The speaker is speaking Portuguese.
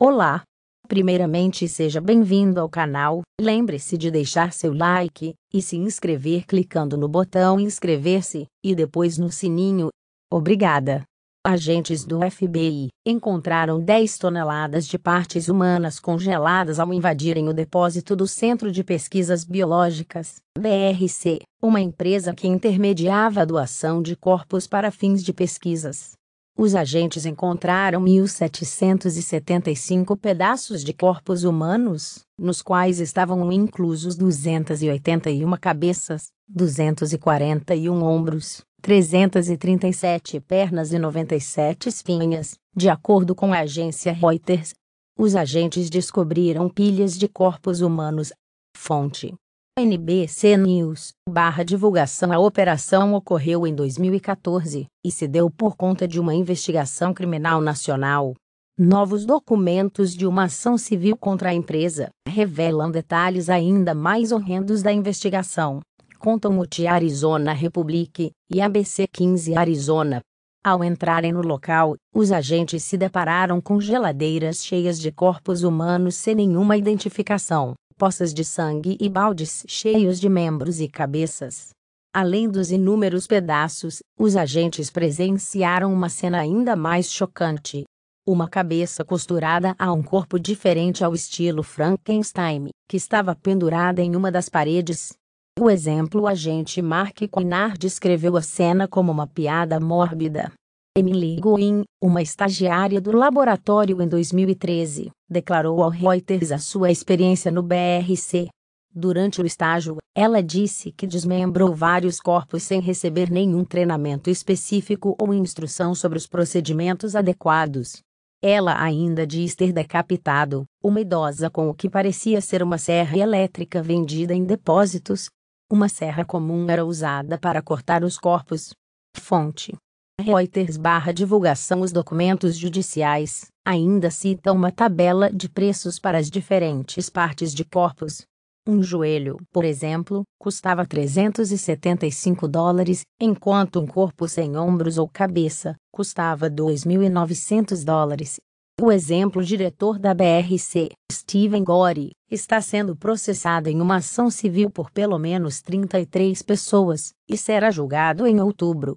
Olá! Primeiramente, seja bem-vindo ao canal. Lembre-se de deixar seu like e se inscrever clicando no botão inscrever-se e depois no sininho. Obrigada! Agentes do FBI encontraram 10 toneladas de partes humanas congeladas ao invadirem o depósito do Centro de Pesquisas Biológicas, BRC, uma empresa que intermediava a doação de corpos para fins de pesquisas os agentes encontraram 1.775 pedaços de corpos humanos, nos quais estavam inclusos 281 cabeças, 241 ombros, 337 pernas e 97 espinhas, de acordo com a agência Reuters. Os agentes descobriram pilhas de corpos humanos. Fonte: NBC News, barra divulgação A operação ocorreu em 2014 e se deu por conta de uma investigação criminal nacional. Novos documentos de uma ação civil contra a empresa revelam detalhes ainda mais horrendos da investigação. Contam o The Arizona Republic e ABC 15 Arizona. Ao entrarem no local, os agentes se depararam com geladeiras cheias de corpos humanos sem nenhuma identificação poças de sangue e baldes cheios de membros e cabeças. Além dos inúmeros pedaços, os agentes presenciaram uma cena ainda mais chocante. Uma cabeça costurada a um corpo diferente ao estilo Frankenstein, que estava pendurada em uma das paredes. O exemplo agente Mark Quinar descreveu a cena como uma piada mórbida, Emily Goin, uma estagiária do laboratório em 2013, declarou ao Reuters a sua experiência no BRC. Durante o estágio, ela disse que desmembrou vários corpos sem receber nenhum treinamento específico ou instrução sobre os procedimentos adequados. Ela ainda diz ter decapitado uma idosa com o que parecia ser uma serra elétrica vendida em depósitos. Uma serra comum era usada para cortar os corpos. Fonte: Reuters barra divulgação Os documentos judiciais ainda citam uma tabela de preços para as diferentes partes de corpos. Um joelho, por exemplo, custava 375 dólares, enquanto um corpo sem ombros ou cabeça custava 2.900 dólares. O exemplo diretor da BRC, Steven Gore, está sendo processado em uma ação civil por pelo menos 33 pessoas e será julgado em outubro.